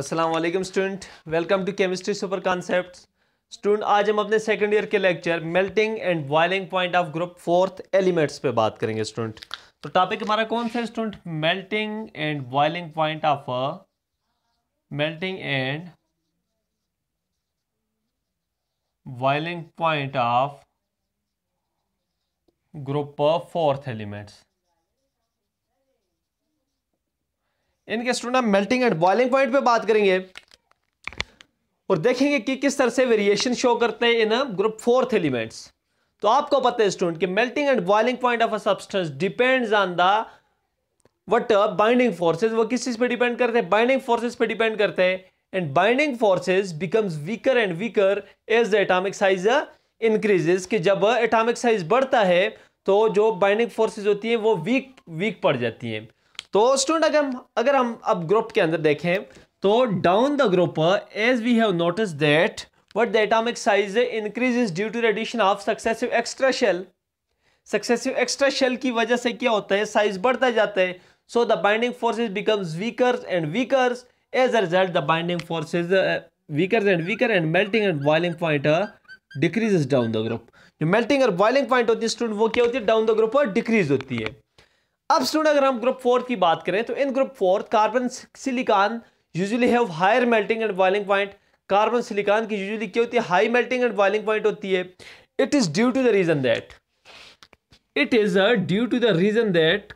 अस्सलाम वालेकुम student welcome to chemistry super concept student आज हम अपने सेकेंड ईयर के lecture melting and boiling point of group fourth elements पे बात करेंगे स्टूडेंट तो टॉपिक हमारा कौन सा है student melting and boiling point of melting and boiling point of group fourth elements इनके student melting and boiling point पे बात करेंगे और देखेंगे कि किस तरह से वेरिएशन शो करते हैं इन ग्रुप फोर्थ एलिमेंट्स तो आपको पता है स्टूडेंट कि melting and boiling point of a substance depends on the what binding forces वो किस चीज़ पे डिपेंड करते हैं बाइंडिंग फोर्सेज पे डिपेंड करते हैं and binding forces becomes weaker and weaker as the atomic size increases कि जब एटॉमिक साइज बढ़ता है तो जो बाइंडिंग फोर्सेज होती हैं वो वीक वीक पड़ जाती हैं तो स्टूडेंट अगर हम अगर हम अब ग्रुप के अंदर देखें तो down the group as we have notice that what the atomic size increase due to radiation of successive extra shell successive extra shell की वजह से क्या होता है साइज बढ़ता जाता है so the binding forces becomes weaker and weaker as a result the binding forces weaker and weaker and melting and boiling point decreases down the group जो मेल्टिंग और बॉइलिंग पॉइंट होती है स्टूडेंट वो क्या होती है डाउन द ग्रुप और decrease होती है अब स्टूडेंट अगर हम ग्रुप फोर्थ की बात करें तो इन group fourth carbon silicon usually have higher melting and boiling point carbon silicon की यूजुअली क्या होती है high melting and boiling point होती है it is due to the reason that it is due to the reason that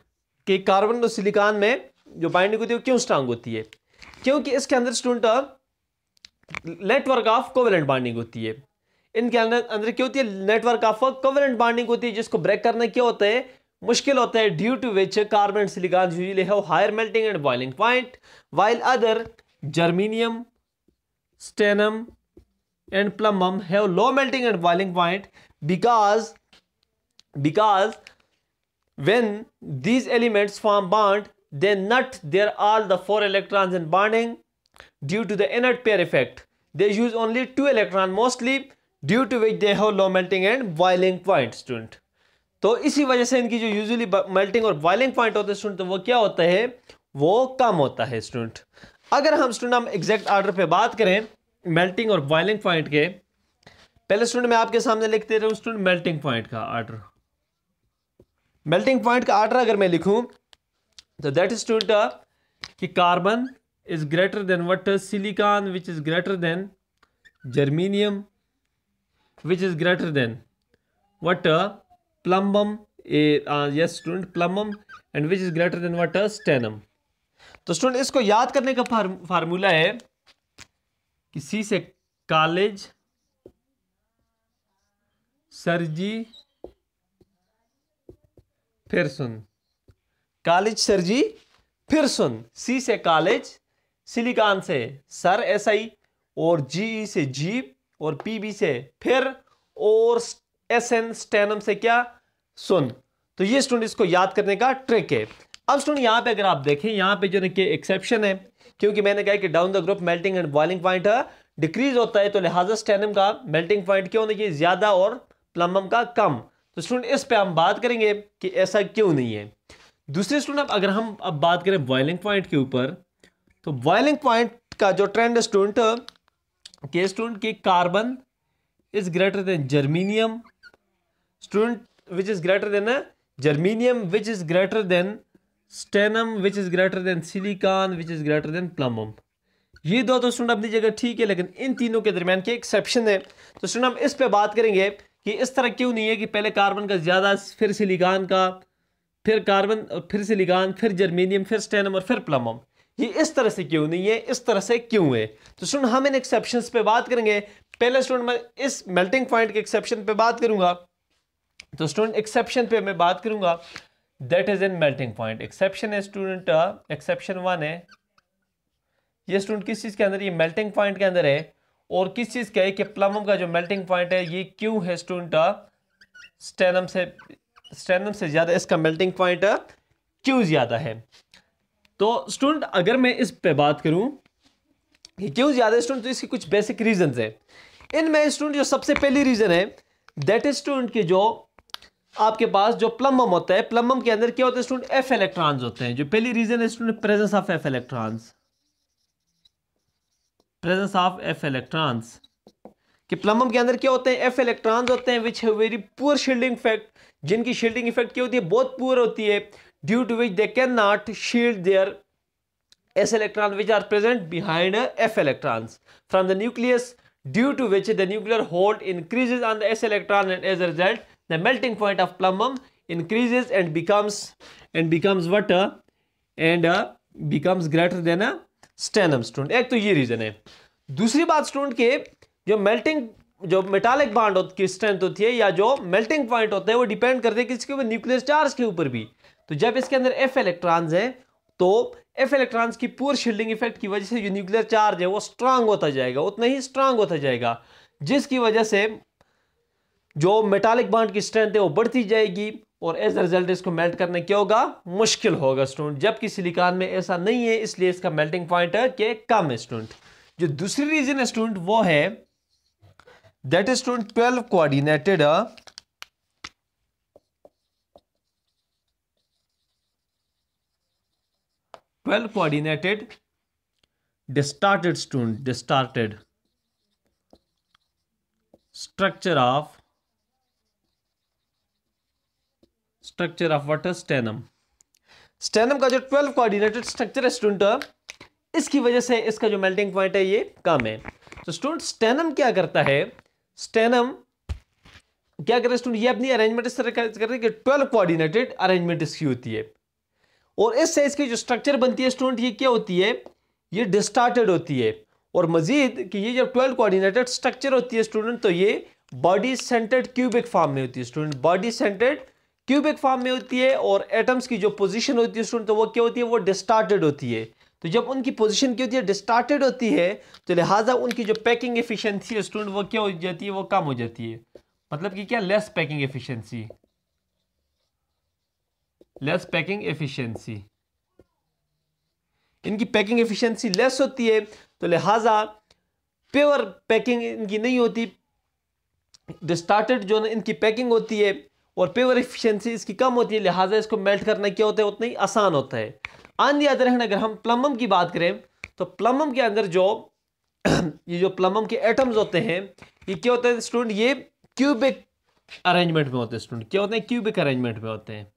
कि carbon और silicon में जो बाइंडिंग होती है वो क्यों स्ट्रांग होती है क्योंकि इसके अंदर student network of covalent binding होती है इनके अंदर अंदर क्या होती है नेटवर्क ऑफ कोवेलेंट बाइंडिंग होती है जिसको ब्रेक करना क्या होता है मुश्किल होते हैं due to which carbon silicon usually have higher melting and boiling point while other germanium stannum and plumbum have low melting and boiling point because because when these elements form bond they not there are the four electrons in bonding due to the inert pair effect they use only two electron mostly due to which they have low melting and boiling point student तो इसी वजह से इनकी जो usually melting और boiling point होते हैं student तो वो क्या होता है वो कम होता है स्टूडेंट अगर हम स्टूडेंट हम एग्जैक्ट ऑर्डर पे बात करें मेल्टिंग और बॉइलिंग पॉइंट के पहले स्टूडेंट मैं आपके सामने लिख दे रहा हूँ स्टूडेंट मेल्टिंग पॉइंट का ऑर्डर मेल्टिंग पॉइंट का ऑर्डर अगर मैं लिखूं तो दैट इज स्टूडेंट कि carbon is greater than what silicon which is greater than germanium which is greater than what plumbum yes student plumbum and which is greater than what stannum तो student इसको याद करने का formula है कि सी से college सरजी फिर सुन कॉलेज सरजी फिर सुन सी से कॉलेज सिलिकॉन से सर एस आई और जी e से जीप और पीबी से फिर और एस एन स्टेनम से क्या सुन तो ये स्टूडेंट इसको याद करने का ट्रिक है अब स्टूडेंट यहां पे अगर आप देखें यहां पे जो ना कि एक्सेप्शन है क्योंकि मैंने कहा कि down the group melting and boiling point decrease होता है तो लिहाजा स्टेनम का मेल्टिंग पॉइंट क्यों होना चाहिए ज़्यादा और प्लम्बम का कम तो स्टूडेंट इस पर हम बात करेंगे कि ऐसा क्यों नहीं है दूसरे स्टूडेंट अगर हम अब बात करें बॉइलिंग पॉइंट के ऊपर तो बॉइलिंग पॉइंट का जो ट्रेंड स्टूडेंट के स्टूडेंट की carbon is greater than germanium student which is greater than germanium which is greater than stannum which is greater than silicon which is greater than plum ये दो तो student अपनी जगह ठीक है लेकिन इन तीनों के दरमियान के एक्सेप्शन है तो स्टूडेंट हम इस पर बात करेंगे कि इस तरह क्यों नहीं है कि पहले कार्बन का ज़्यादा फिर सिलिकॉन का फिर कार्बन और फिर सिलिकॉन फिर जर्मीनियम फिर स्टेनम और फिर प्लमम ये इस तरह से क्यों नहीं है इस तरह से क्यों है तो सुन हम इन एक्सेप्शन पे बात करेंगे पहले स्टूडेंट मैं इस मेल्टिंग पॉइंट के एक्सेप्शन पे बात करूंगा तो स्टूडेंट एक्सेप्शन पे मैं बात करूंगा that is in melting point exception है स्टूडेंट एक्सेप्शन वन है ये स्टूडेंट किस चीज़ के अंदर ये मेल्टिंग पॉइंट के अंदर है और किस चीज़ का है कि प्लमम का जो मेल्टिंग पॉइंट है ये क्यों है स्टूडेंट स्टेनम uh, से स्टेनम से ज़्यादा इसका मेल्टिंग पॉइंट uh, क्यों ज़्यादा है तो स्टूडेंट अगर मैं इस पे बात करूं ये क्यों ज़्यादा स्टूडेंट तो इसके कुछ बेसिक रीजन है इनमें स्टूडेंट जो सबसे पहली रीज़न है दैट इज स्टूडेंट की जो आपके पास जो प्लम्बम होता है प्लम्बम के अंदर क्या होता है स्टूडेंट एफ इलेक्ट्रॉन्स होते हैं जो पहली रीजन है student presence of F electrons presence of F electrons कि प्लम्बम के अंदर क्या होते हैं एफ इलेक्ट्रॉन्स होते हैं विच है वेरी पुअर शील्डिंग इफेक्ट जिनकी शील्डिंग इफेक्ट क्या होती है बहुत पुअर होती है due to which they can not shield their S electron which are present behind F electrons from the nucleus due to which the nuclear hold increases on the S electron and as a result the melting point of plumbum increases and becomes and becomes water uh, and uh, becomes greater than a stannum student एक तो ये reason है दूसरी बात student के जो melting जो metallic बाड की स्ट्रेंथ होती है या जो मेल्टिंग पॉइंट होता है वो डिपेंड करते हैं किसके ऊपर न्यूक्लियर चार्ज के ऊपर भी तो जब इसके अंदर एफ इलेक्ट्रॉन्स हैं तो एफ इलेक्ट्रॉन्स की पूर शील्डिंग इफेक्ट की वजह से जो न्यूक्लियर चार्ज है वो स्ट्रांग होता जाएगा उतना ही स्ट्रांग होता जाएगा जिसकी वजह से जो मेटालिक बॉन्ड की स्ट्रेंथ है वो बढ़ती जाएगी और एज अ रिजल्ट इसको मेल्ट करने क्या होगा मुश्किल होगा स्टूडेंट जबकि सिलिकॉन में ऐसा नहीं है इसलिए इसका मेल्टिंग पॉइंट के कम है स्टूडेंट जो दूसरी रीजन है स्टूडेंट वो है that is student twelve coordinated twelve coordinated distorted student distorted structure of structure of what stannum stannum का जो ट्वेल्व कोऑर्डिनेटेड स्ट्रक्चर है स्टूडेंट इसकी वजह से इसका जो मेल्टिंग पॉइंट है ये कम है तो स्टूडेंट स्टेनम क्या करता है स्टेनम क्या करे स्टूडेंट ये अपनी अरेंजमेंट इस तरह कर रही कि ट्वेल्व कोऑर्डिनेटेड अरेंजमेंट इसकी होती है और इससे इसकी जो स्ट्रक्चर बनती है स्टूडेंट ये क्या होती है ये डिस्टार्टेड होती है और मजीद कि ये जब ट्वेल्व कोऑर्डिनेटेड स्ट्रक्चर होती है स्टूडेंट तो ये बॉडी सेंटर्ड क्यूबिक फॉर्म में होती है student body centred cubic form में होती है और एटम्स की जो पोजीशन होती है स्टूडेंट तो वो क्या होती है वो डिस्टार्टेड होती है तो जब उनकी पोजीशन क्या होती है डिस्टार्टेड होती है तो लिहाजा उनकी जो पैकिंग एफिशिएंसी है स्टूडेंट वो क्या हो जाती है वो कम हो जाती है मतलब कि क्या less packing efficiency less packing efficiency इनकी पैकिंग एफिशिएंसी लेस होती है तो लिहाजा प्योर पैकिंग इनकी नहीं होती डिस्टार्टेड जो इनकी पैकिंग होती है और पेवर एफिशिएंसी इसकी कम होती है लिहाजा इसको मेल्ट करना क्या होता है उतना ही आसान होता है ऑन याद रखना अगर हम प्लम्बम की बात करें तो प्लम्बम के अंदर जो ये जो प्लम्बम के एटम्स होते हैं ये क्या होते हैं स्टूडेंट ये क्यूबिक अरेंजमेंट में होते हैं स्टूडेंट क्या होते हैं क्यूबिक अरेंजमेंट में होते हैं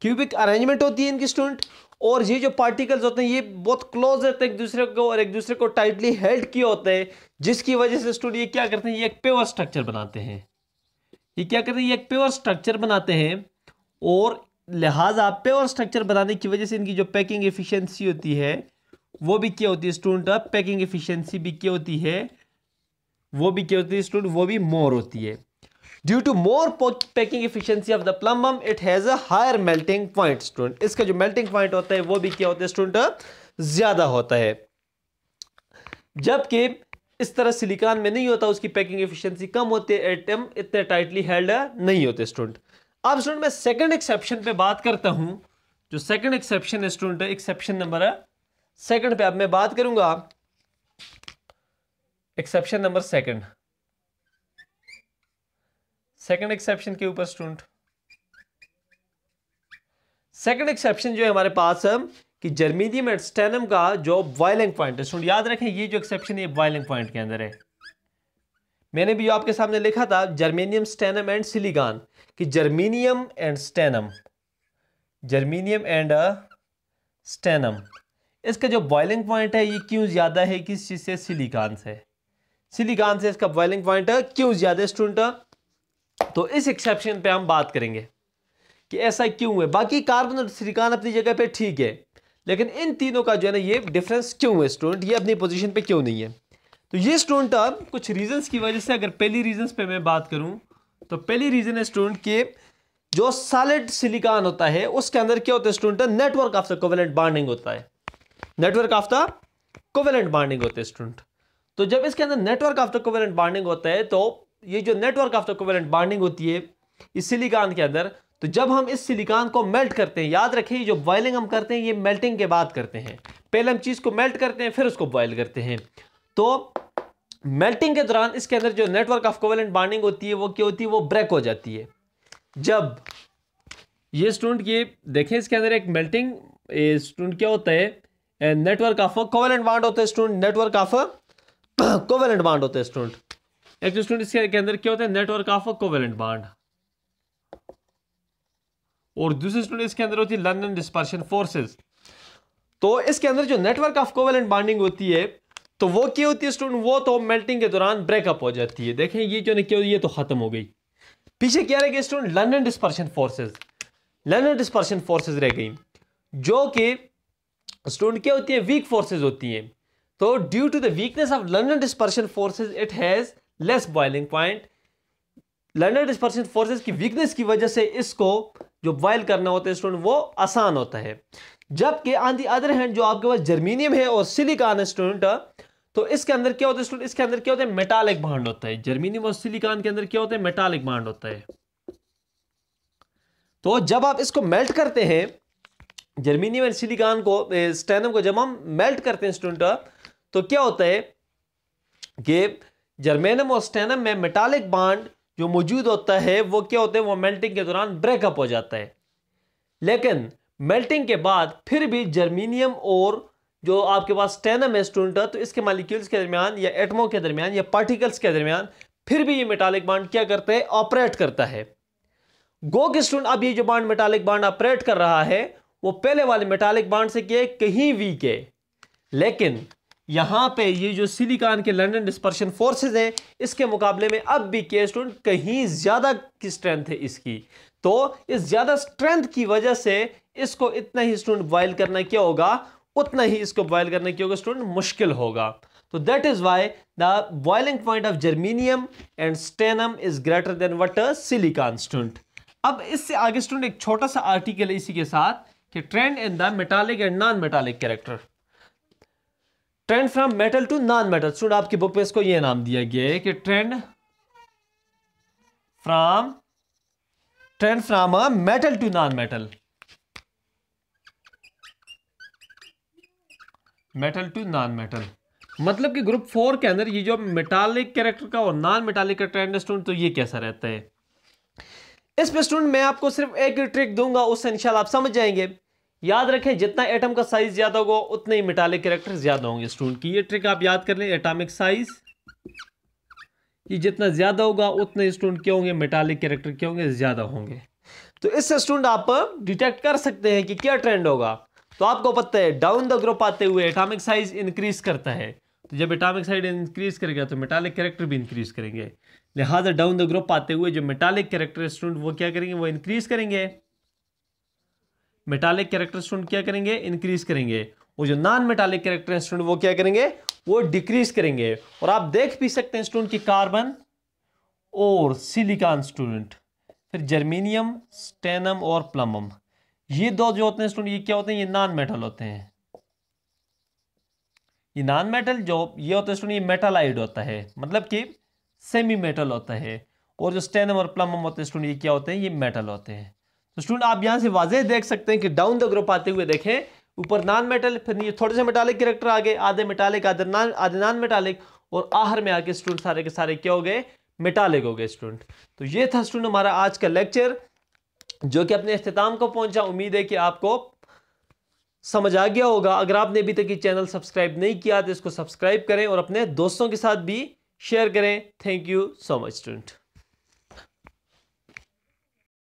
क्यूबिक अरेंजमेंट होती है इनकी स्टूडेंट और ये जो पार्टिकल्स होते हैं ये बहुत क्लोज रहते हैं एक दूसरे को और एक दूसरे को टाइटली हेल्ड किए होते हैं जिसकी वजह से स्टूडेंट ये क्या करते हैं ये एक प्योर स्ट्रक्चर बनाते हैं ये क्या करते हैं ये एक प्योर स्ट्रक्चर बनाते हैं और लिहाजा प्योर स्ट्रक्चर बनाने की वजह से इनकी जो पैकिंग एफिशेंसी होती है वो भी क्या होती है स्टूडेंट अब पैकिंग एफिशिएंसी भी क्या होती है वो भी क्या होती है स्टूडेंट वो भी मोर होती है due to more packing efficiency of the plumbum it has a higher melting point student इसका जो मेल्टिंग पॉइंट होता है वो भी क्या होता है स्टूडेंट ज़्यादा होता है जबकि इस तरह सिलिकॉन में नहीं होता उसकी पैकिंग एफिशिएंसी कम होती है एटम इतने टाइटली हेल्ड नहीं होते स्टूडेंट अब स्टूडेंट मैं सेकंड एक्सेप्शन पे बात करता हूं जो सेकंड एक्सेप्शन है स्टूडेंट एक्सेप्शन नंबर सेकंड पे अब मैं बात करूंगा exception number second second exception के ऊपर स्टूडेंट सेकंड एक्सेप्शन जो है हमारे पास है कि जर्मीडियम एंड स्टेनम का जो बॉयलिंग पॉइंट है स्टूडेंट याद रखें ये जो एक्सेप्शन है बॉयलिंग पॉइंट के अंदर है मैंने भी आपके सामने लिखा था जर्मेनियम स्टेनम एंड सिलिकॉन कि germanium and stannum germanium and stannum इसका जो बॉइलिंग पॉइंट है ये क्यों ज़्यादा है किस चीज़ से सिलिकॉन से सिलिकॉन से इसका बॉइलिंग पॉइंट uh, क्यों ज़्यादा स्टूडेंट तो इस एक्सेप्शन पे हम बात करेंगे कि ऐसा क्यों है बाकी कार्बन और सिलिकॉन अपनी जगह पे ठीक है लेकिन इन तीनों का जो है ना ये डिफरेंस क्यों है स्टूडेंट ये अपनी पोजीशन पे क्यों नहीं है तो ये स्टूडेंट अब कुछ रीजंस की वजह से अगर पहली रीजंस पे मैं बात करूँ तो पहली रीज़न है स्टूडेंट के जो सॉलिड सिलिकॉन होता है उसके अंदर क्या होता है student network of the covalent bonding होता है network of the covalent bonding होते हैं स्टूडेंट तो जब इसके अंदर network of the covalent bonding होता है तो ये जो network of the covalent bonding होती है इस सिलिकॉन के अंदर तो जब हम इस सिलिकॉन को मेल्ट करते हैं याद रखिए जो बॉयलिंग हम करते हैं ये मेल्टिंग के बाद करते हैं पहले हम चीज़ को मेल्ट करते हैं फिर उसको बॉयल करते हैं तो मेल्टिंग के दौरान इसके अंदर जो नेटवर्क ऑफ कोवेलेंट बॉन्डिंग होती है वो क्या होती है वो ब्रेक हो जाती है जब ये स्टूडेंट ये देखें इसके अंदर एक मेल्टिंग स्टूडेंट क्या होता है नेटवर्क ऑफ कोवेलेंट बॉन्ड होता है student network of covalent bond होता है स्टूडेंट स्टूडेंट इसके के अंदर क्या होता है नेटवर्क ऑफ कोवेलेंट बॉन्ड और दूसरे स्टूडेंट इसके अंदर होती है लंदन डिस्पर्शन फोर्सेस तो इसके अंदर जो नेटवर्क ऑफ कोवेलेंट होती है तो वो क्या होती है स्टूडेंट वो तो मेल्टिंग के दौरान ब्रेकअप हो जाती है देखें ये जो क्या तो खत्म हो गई पीछे क्या रह गई student London dispersion forces London dispersion forces रह गई जो कि स्टूडेंट क्या होती है वीक फोर्सेज होती हैं तो due to the weakness of London dispersion forces it has less boiling point London dispersion forces की वीकनेस की वजह से इसको जो बॉइल करना होता है स्टूडेंट वो आसान होता है जबकि ऑन दी अदर हैंड जो आपके पास जर्मीनियम है और सिलिकॉन स्टूडेंट तो इसके अंदर क्या होता है स्टूडेंट इसके अंदर क्या होता है मेटालिक बॉन्ड होता है जर्मीनियम और सिलिकॉन के अंदर क्या होता है मेटालिक बॉन्ड होता है तो जब आप इसको मेल्ट करते हैं जर्मीनियम एंड सिलिकॉन को स्टेनम को जब हम मेल्ट करते हैं स्टूडेंट तो क्या होता है कि जर्मेनम और स्टेनम में मेटालिक बांड जो मौजूद होता है वो क्या होते हैं वो मेल्टिंग के दौरान ब्रेकअप हो जाता है लेकिन मेल्टिंग के बाद फिर भी जर्मीनियम और जो आपके पास स्टेनम है स्टूडेंट तो इसके मालिक्यूल्स के दरमियान या एटमों के दरमियान या पार्टिकल्स के दरमियान फिर भी ये मेटालिक बाड क्या करते हैं ऑपरेट करता है गो के स्टूडेंट अब ये जो बाड मेटालिक बाड ऑपरेट कर रहा है वो पहले वाले मेटालिक बाड से किए कहीं वीक है लेकिन यहाँ पे ये जो सिलिकॉन के लंडन डिस्पर्शन फोर्सेज हैं इसके मुकाबले में अब भी के स्टूडेंट कहीं ज़्यादा की स्ट्रेंथ है इसकी तो इस ज़्यादा स्ट्रेंथ की वजह से इसको इतना ही स्टूडेंट बॉयल करना क्या होगा उतना ही इसको बॉयल करना क्या होगा स्टूडेंट मुश्किल होगा तो that is why the boiling point of germanium and stannum is greater than what silicon student अब इससे आगे स्टूडेंट एक छोटा सा आर्टिकल इसी के साथ कि trend in the metallic and non metallic character trend from metal to non metal student आपकी बुक में इसको ये नाम दिया गया है कि trend from trend from a metal to non metal metal to non metal मतलब कि ग्रुप फोर के अंदर ये जो मेटालिक कैरेक्टर का और नॉन मेटालिक का ट्रेंड स्टूडेंट तो ये कैसा रहता है इस पे स्टूडेंट मैं आपको सिर्फ एक ट्रिक दूंगा उससे इंशाल्लाह आप समझ जाएंगे याद रखें जितना एटम का साइज ज़्यादा होगा उतने ही मिटालिक करेक्टर ज़्यादा होंगे स्टूडेंट की ये ट्रिक आप याद कर लें एटॉमिक साइज ये जितना ज़्यादा होगा उतने स्टूडेंट क्या होंगे मेटालिक कैरेक्टर क्या होंगे ज़्यादा होंगे तो इससे स्टूडेंट आप डिटेक्ट कर सकते हैं कि क्या ट्रेंड होगा तो आपको पता है डाउन द ग्रुप आते हुए एटॉमिक साइज इंक्रीज करता है तो जब एटॉमिक साइज इंक्रीज करेगा तो मेटालिक कैरेक्टर भी इंक्रीज करेंगे लिहाजा डाउन द ग्रुप आते हुए जो मेटालिक कैरेक्टर स्टूडेंट वो क्या करेंगे वो इंक्रीज करेंगे मेटालिक कैरेक्टर स्टूडेंट क्या करेंगे इंक्रीज करेंगे और जो नॉन मेटालिक कैरेक्टर स्टूडेंट वो क्या करेंगे वो डिक्रीज करेंगे और आप देख भी सकते हैं स्टूडेंट की कार्बन और सिलिकॉन स्टूडेंट फिर जर्मीनियम स्टेनम और प्लमम ये दो जो होते हैं स्टूडेंट ये क्या होते हैं ये नॉन मेटल होते हैं ये नॉन मेटल जो ये होता है स्टूडेंट ये मेटालाइड होता है मतलब कि सेमी मेटल होता है और जो स्टेनम और प्लमम होते हैं स्टूडेंट ये क्या होते हैं ये मेटल होते हैं तो स्टूडेंट आप यहाँ से वाजे देख सकते हैं कि डाउन द ग्रुप आते हुए देखें ऊपर नॉन मेटल फिर ये थोड़े से मेटालिक करेक्टर आ गए आधे मेटालिक आधे नॉन आधे नॉन मेटालिक और आहर में आके स्टूडेंट सारे के सारे क्या हो गए मेटालिक हो गए स्टूडेंट तो ये था स्टूडेंट हमारा आज का लेक्चर जो कि अपने अख्ताम को पहुंचा उम्मीद है कि आपको समझ आ गया होगा अगर आपने अभी तक ये चैनल सब्सक्राइब नहीं किया तो इसको सब्सक्राइब करें और अपने दोस्तों के साथ भी शेयर करें thank you so much student